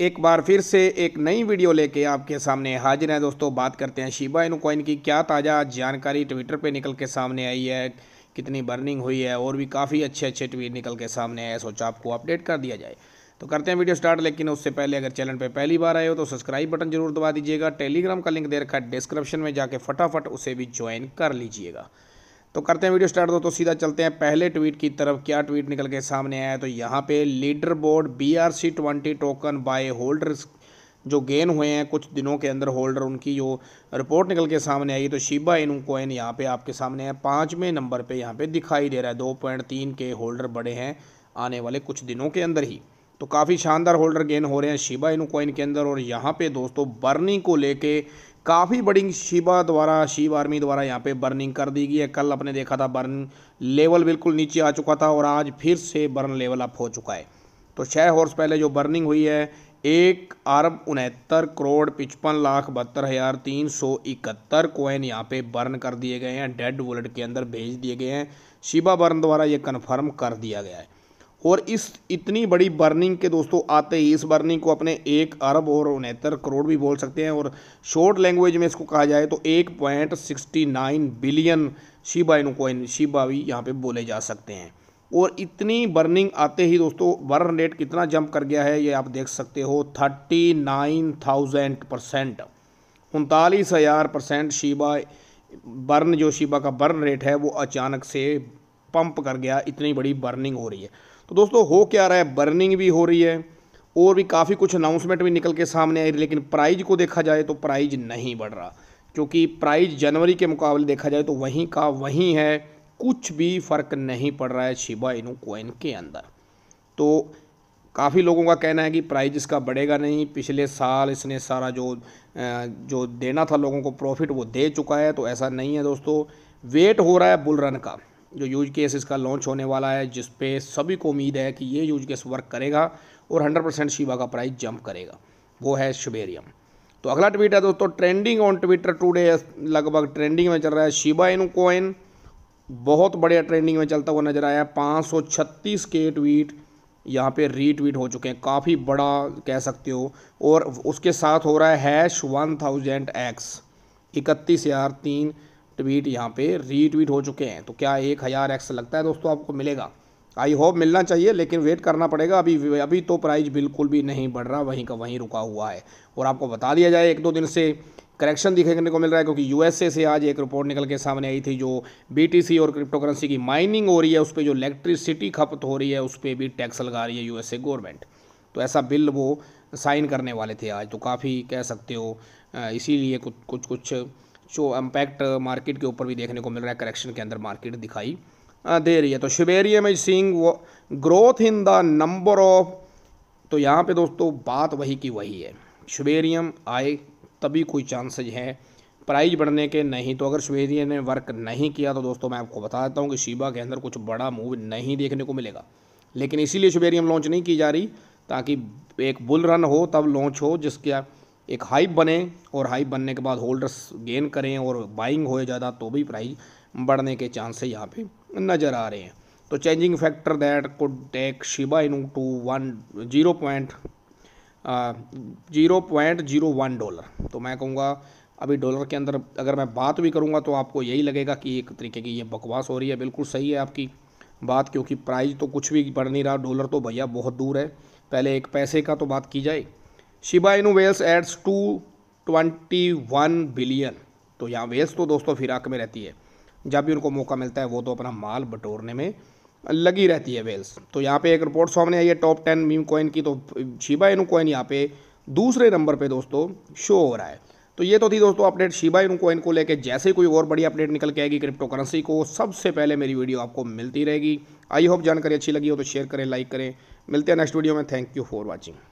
एक बार फिर से एक नई वीडियो लेके आपके सामने हाजिर हैं दोस्तों बात करते हैं शिबा इनू की क्या ताज़ा जानकारी ट्विटर पे निकल के सामने आई है कितनी बर्निंग हुई है और भी काफ़ी अच्छे अच्छे ट्वीट निकल के सामने आए सोचा आपको अपडेट कर दिया जाए तो करते हैं वीडियो स्टार्ट लेकिन उससे पहले अगर चैनल पर पहली बार आए हो तो सब्सक्राइब बटन जरूर दबा दीजिएगा टेलीग्राम का लिंक दे रखा है डिस्क्रिप्शन में जाके फटाफट उसे भी ज्वाइन कर लीजिएगा तो करते हैं वीडियो स्टार्ट दो तो सीधा चलते हैं पहले ट्वीट की तरफ क्या ट्वीट निकल के सामने आया तो यहाँ पे leaderboard B R C twenty token by holders जो गेन हुए हैं कुछ दिनों के अंदर होल्डर उनकी जो रिपोर्ट निकल के सामने आई तो शिबा इनू कोइन यहाँ पे आपके सामने है पाँचवें नंबर पे यहाँ पे दिखाई दे रहा है दो पॉइंट तीन के होल्डर बड़े हैं आने वाले कुछ दिनों के अंदर ही तो काफ़ी शानदार होल्डर गेन हो रहे हैं शिबा इनू कोइन के अंदर और यहाँ पे दोस्तों बर्नी को लेके काफ़ी बड़ी शिवा द्वारा शिव आर्मी द्वारा यहाँ पे बर्निंग कर दी गई है कल अपने देखा था बर्न लेवल बिल्कुल नीचे आ चुका था और आज फिर से बर्न लेवल अप हो चुका है तो छः हॉर्स पहले जो बर्निंग हुई है एक अरब उनहत्तर करोड़ पचपन लाख बहत्तर हज़ार तीन सौ इकहत्तर कोइन यहाँ पे बर्न कर दिए गए हैं डेड वुलेट के अंदर भेज दिए गए हैं शिबा बर्न द्वारा ये कन्फर्म कर दिया गया है और इस इतनी बड़ी बर्निंग के दोस्तों आते ही इस बर्निंग को अपने एक अरब और उनहत्तर करोड़ भी बोल सकते हैं और शॉर्ट लैंग्वेज में इसको कहा जाए तो एक point sixty nine billion Shiba Inu coin Shiba भी यहाँ पे बोले जा सकते हैं और इतनी बर्निंग आते ही दोस्तों बर्न रेट कितना जंप कर गया है ये आप देख सकते हो थर्टी नाइन थाउजेंड परसेंट उनतालीस हज़ार परसेंट शिबा बर्न जो शिबा का बर्न रेट है वो अचानक से पंप कर गया इतनी बड़ी बर्निंग हो रही है तो दोस्तों हो क्या रहा है बर्निंग भी हो रही है और भी काफ़ी कुछ अनाउंसमेंट भी निकल के सामने आई लेकिन प्राइज को देखा जाए तो प्राइज नहीं बढ़ रहा क्योंकि प्राइज जनवरी के मुकाबले देखा जाए तो वहीं का वहीं है कुछ भी फ़र्क नहीं पड़ रहा है शिबा इनू कोइन के अंदर तो काफ़ी लोगों का कहना है कि प्राइज इसका बढ़ेगा नहीं पिछले साल इसने सारा जो जो देना था लोगों को प्रॉफिट वो दे चुका है तो ऐसा नहीं है दोस्तों वेट हो रहा है बुल रन का जो यूज केस इसका लॉन्च होने वाला है जिस पे सभी को उम्मीद है कि ये यूज केस वर्क करेगा और हंड्रेड परसेंट शिवा का प्राइस जंप करेगा वो है शिबेरियम तो अगला ट्वीट है दोस्तों ट्रेंडिंग ऑन ट्विटर टूडे लगभग ट्रेंडिंग में चल रहा है शिबा इन कोइन बहुत बढ़िया ट्रेंडिंग में चलता हुआ नजर आया पाँच सौ छत्तीस के ट्वीट यहाँ पे रीट्वीट हो चुके हैं काफ़ी बड़ा कह सकते हो और उसके साथ हो रहा है हैश वन थाउजेंड एक्स इकतीस हज़ार तीन ट्वीट यहाँ पे रीट्वीट हो चुके हैं तो क्या एक हज़ार एक्स लगता है दोस्तों आपको मिलेगा आई होप मिलना चाहिए लेकिन वेट करना पड़ेगा अभी अभी तो प्राइस बिल्कुल भी नहीं बढ़ रहा वहीं का वहीं रुका हुआ है और आपको बता दिया जाए एक दो दिन से करेक्शन दिखने को मिल रहा है क्योंकि यूएसए से आज एक रिपोर्ट निकल के सामने आई थी जो बीटीसी और क्रिप्टो करेंसी की माइनिंग हो रही है उस पर जो इलेक्ट्रिसिटी खपत हो रही है उस पर भी टैक्स लगा रही है यूएसए गवर्नमेंट तो ऐसा बिल वो साइन करने वाले थे आज तो काफ़ी कह सकते हो इसीलिए कुछ कुछ कुछ जो इम्पैक्ट मार्केट के ऊपर भी देखने को मिल रहा है करेक्शन के अंदर मार्केट दिखाई दे रही है तो Shibarium is seeing growth in the number of तो यहाँ पे दोस्तों बात वही की वही है शुबेरियम आए तभी कोई चांसेज हैं प्राइज बढ़ने के नहीं तो अगर शुबेरियम ने वर्क नहीं किया तो दोस्तों मैं आपको बता देता हूँ कि शिबा के अंदर कुछ बड़ा मूव नहीं देखने को मिलेगा लेकिन इसीलिए शुबेरियम लॉन्च नहीं की जा रही ताकि एक बुल रन हो तब लॉन्च हो जिसका एक हाइप बने और हाइप बनने के बाद होल्डर्स गेन करें और बाइंग हो ज़्यादा तो भी प्राइस बढ़ने के चांसेस यहाँ पे नज़र आ रहे हैं तो changing factor that could take Shiba Inu to one zero point zero point zero one dollar तो मैं कहूँगा अभी डॉलर के अंदर अगर मैं बात भी करूँगा तो आपको यही लगेगा कि एक तरीके की ये बकवास हो रही है बिल्कुल सही है आपकी बात क्योंकि प्राइस तो कुछ भी बढ़ नहीं रहा डॉलर तो भैया बहुत दूर है पहले एक पैसे का तो बात की जाए Shiba Inu whales adds to twenty one billion तो यहाँ वेल्स तो दोस्तों फिराक में रहती है जब भी उनको मौका मिलता है वो तो अपना माल बटोरने में लगी रहती है वेल्स तो यहाँ पे एक रिपोर्ट सामने आई है टॉप टेन मीम कॉइन की तो शिबा इनू कॉइन यहाँ पे दूसरे नंबर पे दोस्तों शो हो रहा है तो ये तो थी दोस्तों अपडेट शिबा इनू कॉइन को लेके जैसे कोई और बड़ी अपडेट निकल के आएगी क्रिप्टो करेंसी को सबसे पहले मेरी वीडियो आपको मिलती रहेगी आई होप जानकारी अच्छी लगी हो तो शेयर करें लाइक करें मिलते हैं नेक्स्ट वीडियो में थैंक यू फॉर वॉचिंग